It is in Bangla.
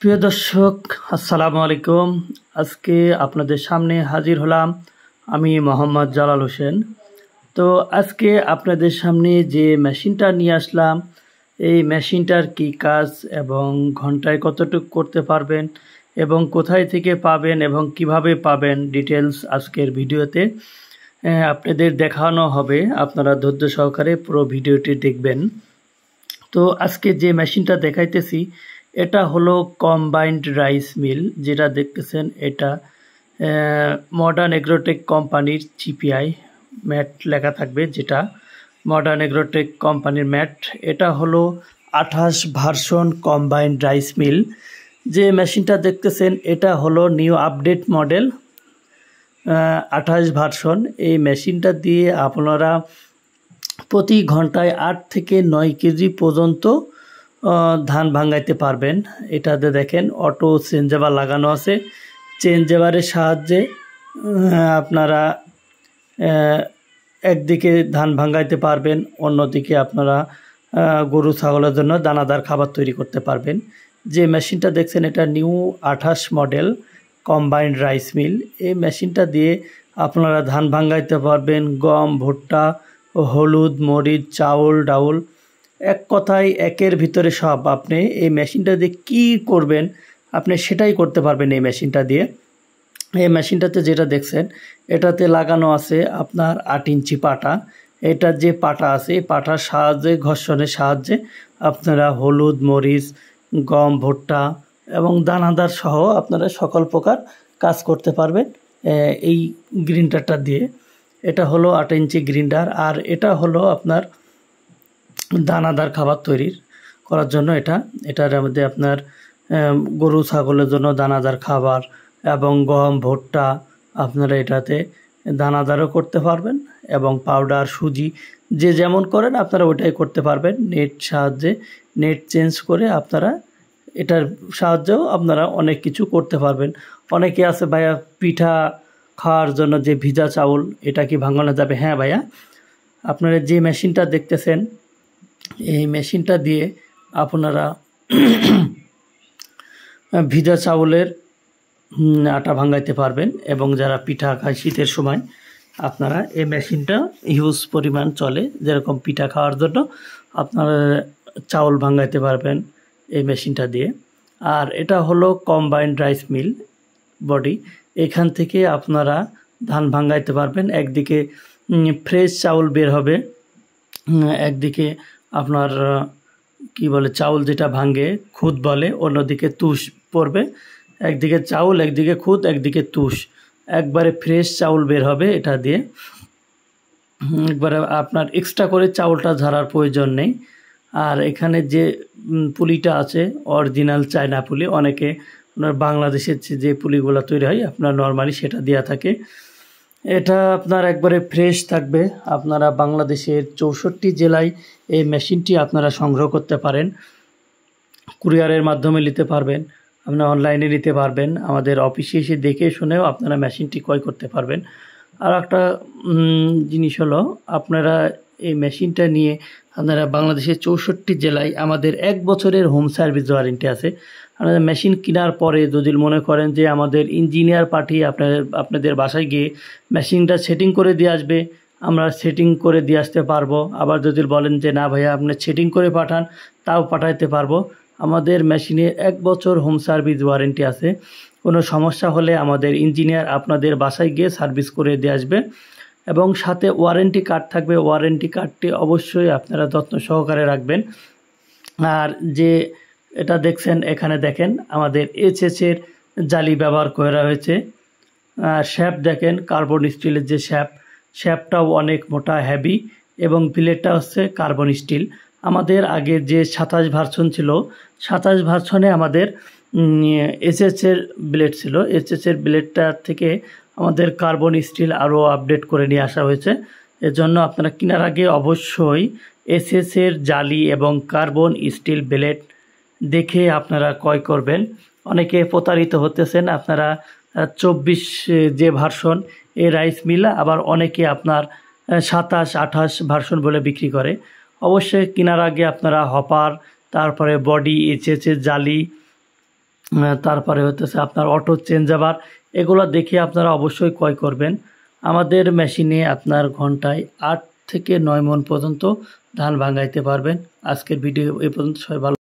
প্রিয় দর্শক আসসালামু আলাইকুম আজকে আপনাদের সামনে হাজির হলাম আমি মোহাম্মদ জালাল হোসেন তো আজকে আপনাদের সামনে যে মেশিনটা নিয়ে আসলাম এই মেশিনটার কি কাজ এবং ঘন্টায় কতটুকু করতে পারবেন এবং কোথায় থেকে পাবেন এবং কিভাবে পাবেন ডিটেলস আজকের ভিডিওতে আপনাদের দেখানো হবে আপনারা ধৈর্য সহকারে পুরো ভিডিওটি দেখবেন তো আজকে যে মেশিনটা দেখাইতেছি এটা হলো কম্বাইন্ড রাইস মিল যেটা দেখতেছেন এটা মডার্ন এগ্রোটেক কোম্পানির চিপিআই ম্যাট লেখা থাকবে যেটা মডার্ন এগ্রোটেক কোম্পানির ম্যাট এটা হলো আঠাশ ভার্সন কম্বাইন্ড রাইস মিল যে মেশিনটা দেখতেছেন এটা হলো নিউ আপডেট মডেল আঠাশ ভার্সন এই মেশিনটা দিয়ে আপনারা প্রতি ঘন্টায় আট থেকে নয় কেজি পর্যন্ত ধান ভাঙ্গাইতে পারবেন এটাতে দেখেন অটো চেঞ্জেবার লাগানো আছে চেঞ্জেবারের সাহায্যে আপনারা একদিকে ধান ভাঙ্গাইতে পারবেন অন্যদিকে আপনারা গরু ছাগলের জন্য দানাদার খাবার তৈরি করতে পারবেন যে মেশিনটা দেখছেন এটা নিউ আঠাশ মডেল কম্বাইন্ড রাইস মিল এই মেশিনটা দিয়ে আপনারা ধান ভাঙ্গাইতে পারবেন গম ভুট্টা হলুদ মরিচ চাউল ডাউল এক কথায় একের ভিতরে সব আপনি এই মেশিনটা দিয়ে কী করবেন আপনি সেটাই করতে পারবেন এই মেশিনটা দিয়ে এই মেশিনটাতে যেটা দেখছেন এটাতে লাগানো আছে আপনার আট ইঞ্চি পাটা এটার যে পাটা আছে এই পাটার সাহায্যে ঘর্ষণের সাহায্যে আপনারা হলুদ মরিচ গম ভুট্টা এবং দানাদার সহ আপনারা সকল প্রকার কাজ করতে পারবেন এই গ্রিন্ডারটা দিয়ে এটা হলো আট ইঞ্চি গ্রিন্ডার আর এটা হলো আপনার দানাদার খাবার তৈরির করার জন্য এটা এটার মধ্যে আপনার গরু ছাগলের জন্য দানাদার খাবার এবং গম ভুট্টা আপনারা এটাতে দানাদারও করতে পারবেন এবং পাউডার সুজি যে যেমন করেন আপনারা ওটাই করতে পারবেন নেট সাহায্যে নেট চেঞ্জ করে আপনারা এটার সাহায্যেও আপনারা অনেক কিছু করতে পারবেন অনেকে আছে ভাইয়া পিঠা খাওয়ার জন্য যে ভিজা চাউল এটা কি ভাঙানো যাবে হ্যাঁ ভাইয়া আপনারা যে মেশিনটা দেখতেছেন এই মেশিনটা দিয়ে আপনারা ভিজা চাউলের আটা ভাঙাইতে পারবেন এবং যারা পিঠা খায় শীতের সময় আপনারা এই মেশিনটা হিউজ পরিমাণ চলে যেরকম পিঠা খাওয়ার জন্য আপনারা চাউল ভাঙাইতে পারবেন এই মেশিনটা দিয়ে আর এটা হলো কম্বাইন্ড রাইস মিল বডি এখান থেকে আপনারা ধান ভাঙাইতে পারবেন একদিকে ফ্রেশ চাউল বের হবে একদিকে আপনার কি বলে চাউল যেটা ভাঙে খুদ বলে অন্যদিকে তুষ পড়বে একদিকে চাউল একদিকে খুদ একদিকে তুষ একবারে ফ্রেশ চাউল বের হবে এটা দিয়ে একবারে আপনার এক্সট্রা করে চাউলটা ঝাড়ার প্রয়োজন নেই আর এখানে যে পুলিটা আছে অরিজিনাল চায়না পুলি অনেকে আপনার বাংলাদেশের যে পুলিগুলো তৈরি হয় আপনার নর্মালি সেটা দেওয়া থাকে এটা আপনার একবারে ফ্রেশ থাকবে আপনারা বাংলাদেশের চৌষট্টি জেলায় এই মেশিনটি আপনারা সংগ্রহ করতে পারেন কুরিয়ারের মাধ্যমে নিতে পারবেন আপনারা অনলাইনে নিতে পারবেন আমাদের অফিসে এসে দেখে শুনেও আপনারা মেশিনটি ক্রয় করতে পারবেন আর একটা জিনিস হলো আপনারা এই মেশিনটা নিয়ে আপনারা বাংলাদেশের চৌষট্টি জেলায় আমাদের এক বছরের হোম সার্ভিস ওয়ারেন্টি আছে আপনারা মেশিন কেনার পরে যদি মনে করেন যে আমাদের ইঞ্জিনিয়ার পাঠিয়ে আপনাদের আপনাদের বাসায় গিয়ে মেশিনটা সেটিং করে দিয়ে আসবে আমরা সেটিং করে দিয়ে আসতে পারবো আবার যদি বলেন যে না ভাইয়া আপনি সেটিং করে পাঠান তাও পাঠাইতে পারবো আমাদের মেশিনে এক বছর হোম সার্ভিস ওয়ারেন্টি আছে কোনো সমস্যা হলে আমাদের ইঞ্জিনিয়ার আপনাদের বাসায় গিয়ে সার্ভিস করে দিয়ে আসবে এবং সাথে ওয়ারেন্টি কার্ড থাকবে ওয়ারেন্টি কার্ডটি অবশ্যই আপনারা যত্ন সহকারে রাখবেন আর যে এটা দেখছেন এখানে দেখেন আমাদের এর জালি ব্যবহার করা হয়েছে শ্যাপ দেখেন কার্বন স্টিলের যে শ্যাপ শ্যাপটাও অনেক মোটা হ্যাভি এবং প্লেটটা হচ্ছে কার্বন স্টিল আমাদের আগে যে সাতাশ ভার্সন ছিল সাতাশ ভার্সনে আমাদের এসএসের ব্লেড ছিল এসএসের ব্লেডটা থেকে আমাদের কার্বন স্টিল আরও আপডেট করে নিয়ে আসা হয়েছে এজন্য আপনারা কেনার আগে অবশ্যই এসএসের জালি এবং কার্বন স্টিল ব্লেড দেখে আপনারা ক্রয় করবেন অনেকে প্রতারিত হতেছেন আপনারা চব্বিশ যে ভার্সন এ রাইস মিল আবার অনেকে আপনার সাতাশ আঠাশ ভার্সন বলে বিক্রি করে অবশ্যই কেনার আগে আপনারা হপার তারপরে বডি এচেচে জালি তারপরে হতেছে আপনার অটো চেঞ্জ আবার এগুলো দেখে আপনারা অবশ্যই ক্রয় করবেন আমাদের মেশিনে আপনার ঘন্টায় আট থেকে নয় মন পর্যন্ত ধান ভাঙাইতে পারবেন আজকের ভিডিও এ পর্যন্ত সবাই ভালো